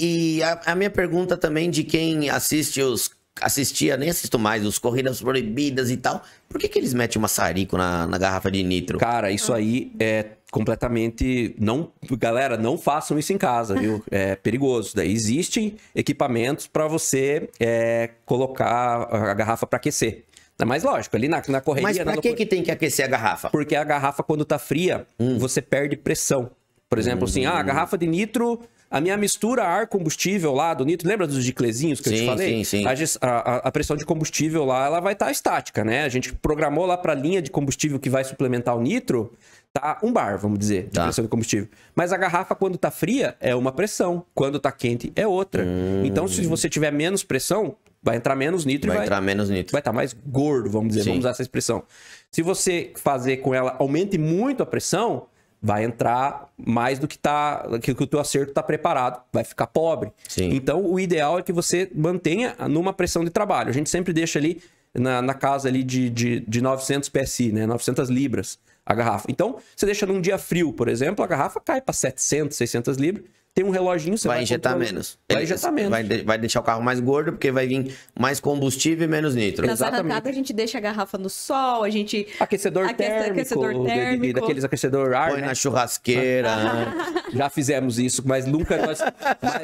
E a, a, minha pergunta também de quem assiste os. Assistia, nem assisto mais, os Corridas Proibidas e tal. Por que, que eles metem uma sarico na, na garrafa de nitro? Cara, isso aí é completamente. não Galera, não façam isso em casa, viu? É perigoso. Daí existem equipamentos para você é, colocar a garrafa para aquecer. É Mas lógico, ali na, na correria... Mas pra que, que tem que aquecer a garrafa? Porque a garrafa, quando tá fria, hum. você perde pressão. Por exemplo, hum. assim, ah, a hum. garrafa de nitro a minha mistura ar-combustível lá do nitro, lembra dos diclezinhos que sim, eu te falei? Sim, sim. A, a, pressão de combustível lá, ela vai estar tá estática, né? A gente programou lá para a linha de combustível que vai suplementar o nitro, tá um bar, vamos dizer, de tá. pressão de combustível. Mas a garrafa, quando tá fria, é uma pressão. Quando tá quente, é outra. Hum. Então, se você tiver menos pressão, vai entrar menos nitro. Vai, vai entrar menos nitro. Vai estar tá mais gordo, vamos dizer, Sim. vamos usar essa expressão. Se você fazer com ela, aumente muito a pressão, vai entrar mais do que tá, que, que o teu acerto está preparado, vai ficar pobre. Sim. Então, o ideal é que você mantenha numa pressão de trabalho. A gente sempre deixa ali na, na casa ali de, de, de 900 PSI, né? 900 libras a garrafa. Então, você deixa num dia frio, por exemplo, a garrafa cai para 700, 600 libras tem um reloginho, você vai, vai injetar controlando. menos. Vai injetar menos. Vai, vai, deixar o carro mais gordo, porque vai vir mais combustível e menos nitro. Na Exatamente. a gente deixa a garrafa no sol, a gente... Aquecedor Aquece, térmico. Aquecedor térmico. De, de, daqueles aquecedor ar, Põe né? na churrasqueira. Já fizemos isso, mas nunca nós...